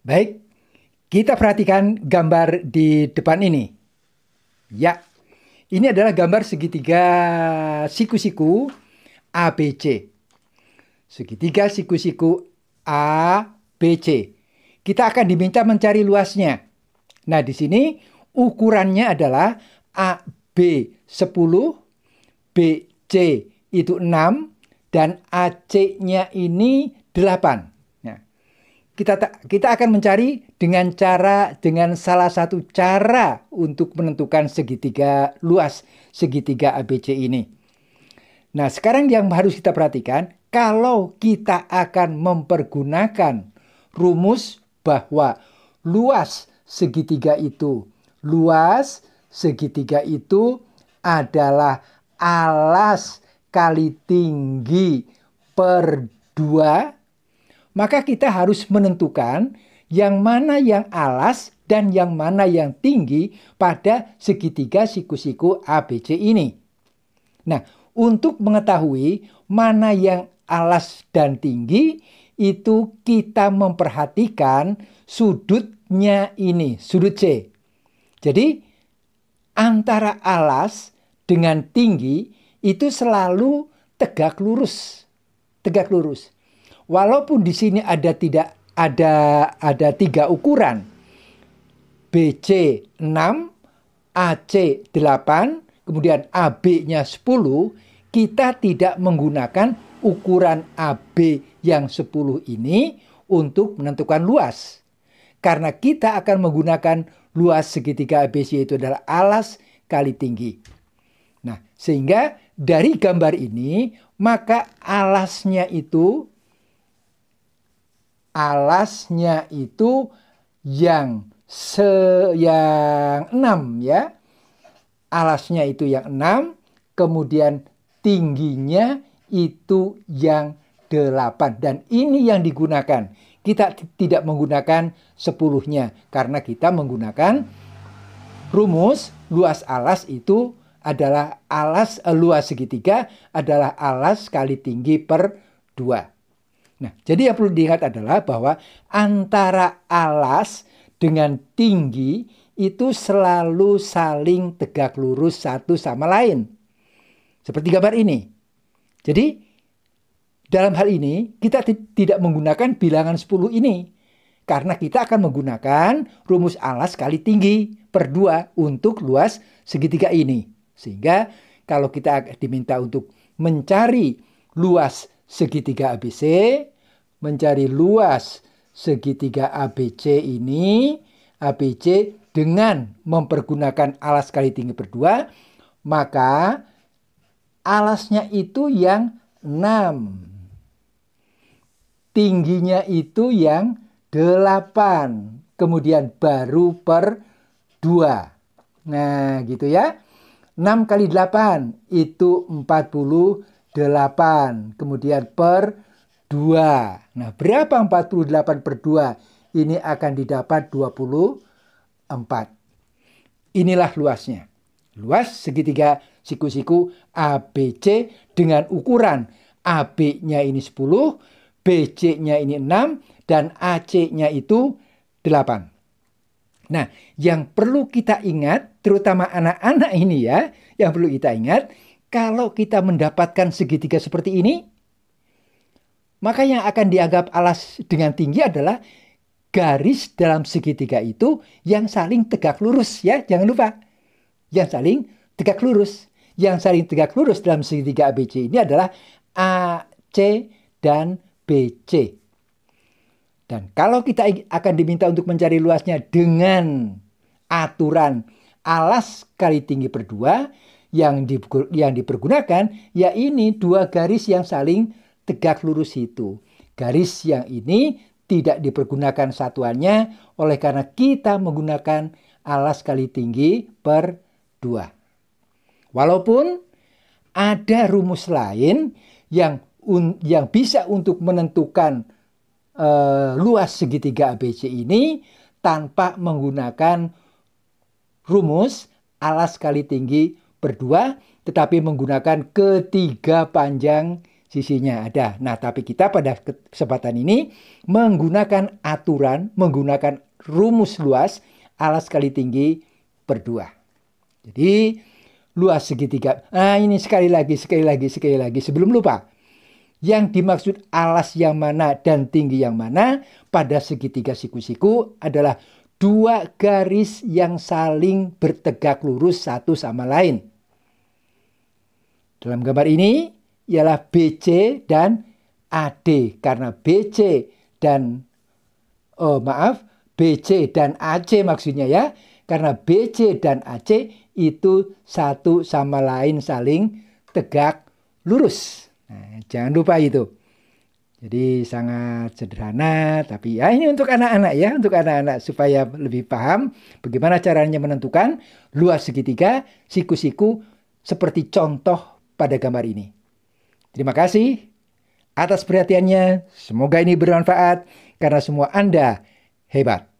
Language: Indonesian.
Baik, kita perhatikan gambar di depan ini. Ya, ini adalah gambar segitiga siku-siku ABC. Segitiga siku-siku ABC. Kita akan diminta mencari luasnya. Nah, di sini ukurannya adalah AB 10, BC itu 6, dan AC-nya ini 8 kita kita akan mencari dengan cara dengan salah satu cara untuk menentukan segitiga luas segitiga ABC ini. Nah, sekarang yang harus kita perhatikan kalau kita akan mempergunakan rumus bahwa luas segitiga itu luas segitiga itu adalah alas kali tinggi per 2 maka kita harus menentukan yang mana yang alas dan yang mana yang tinggi pada segitiga siku-siku ABC ini. Nah, untuk mengetahui mana yang alas dan tinggi, itu kita memperhatikan sudutnya ini, sudut C. Jadi, antara alas dengan tinggi itu selalu tegak lurus. Tegak lurus. Walaupun di sini ada tidak ada ada tiga ukuran. BC 6, AC 8, kemudian AB-nya 10, kita tidak menggunakan ukuran AB yang 10 ini untuk menentukan luas. Karena kita akan menggunakan luas segitiga ABC itu adalah alas kali tinggi. Nah, sehingga dari gambar ini, maka alasnya itu alasnya itu yang se yang enam ya alasnya itu yang enam kemudian tingginya itu yang delapan dan ini yang digunakan kita tidak menggunakan sepuluhnya karena kita menggunakan rumus luas alas itu adalah alas eh, luas segitiga adalah alas kali tinggi per dua Nah, jadi yang perlu diingat adalah bahwa antara alas dengan tinggi itu selalu saling tegak lurus satu sama lain. Seperti gambar ini. Jadi, dalam hal ini kita tidak menggunakan bilangan 10 ini. Karena kita akan menggunakan rumus alas kali tinggi per 2 untuk luas segitiga ini. Sehingga kalau kita diminta untuk mencari luas segitiga ABC, mencari luas segitiga ABC ini, ABC dengan mempergunakan alas kali tinggi berdua, maka alasnya itu yang 6. Tingginya itu yang 8. Kemudian baru per 2. Nah, gitu ya. 6 kali 8 itu 48 8. Kemudian per 2. Nah, berapa 48 per 2? Ini akan didapat 24. Inilah luasnya. Luas segitiga siku-siku ABC dengan ukuran AB-nya ini 10, BC-nya ini 6, dan AC-nya itu 8. Nah, yang perlu kita ingat, terutama anak-anak ini ya, yang perlu kita ingat, kalau kita mendapatkan segitiga seperti ini, maka yang akan dianggap alas dengan tinggi adalah garis dalam segitiga itu yang saling tegak lurus ya, jangan lupa. Yang saling tegak lurus. Yang saling tegak lurus dalam segitiga ABC ini adalah AC dan BC. Dan kalau kita akan diminta untuk mencari luasnya dengan aturan alas kali tinggi per 2, yang, di, yang dipergunakan, ya dua garis yang saling tegak lurus itu. Garis yang ini tidak dipergunakan satuannya oleh karena kita menggunakan alas kali tinggi per dua. Walaupun ada rumus lain yang un, yang bisa untuk menentukan e, luas segitiga ABC ini tanpa menggunakan rumus alas kali tinggi berdua tetapi menggunakan ketiga panjang sisinya ada. Nah, tapi kita pada kesempatan ini menggunakan aturan, menggunakan rumus luas alas kali tinggi berdua. Jadi luas segitiga. Nah, ini sekali lagi, sekali lagi, sekali lagi sebelum lupa. Yang dimaksud alas yang mana dan tinggi yang mana pada segitiga siku-siku adalah dua garis yang saling bertegak lurus satu sama lain. Dalam gambar ini ialah BC dan AD karena BC dan oh maaf BC dan AC maksudnya ya karena BC dan AC itu satu sama lain saling tegak lurus. Nah, jangan lupa itu. Jadi sangat sederhana, tapi ya ini untuk anak-anak ya, untuk anak-anak supaya lebih paham bagaimana caranya menentukan luas segitiga, siku-siku seperti contoh pada gambar ini. Terima kasih atas perhatiannya. Semoga ini bermanfaat karena semua Anda hebat.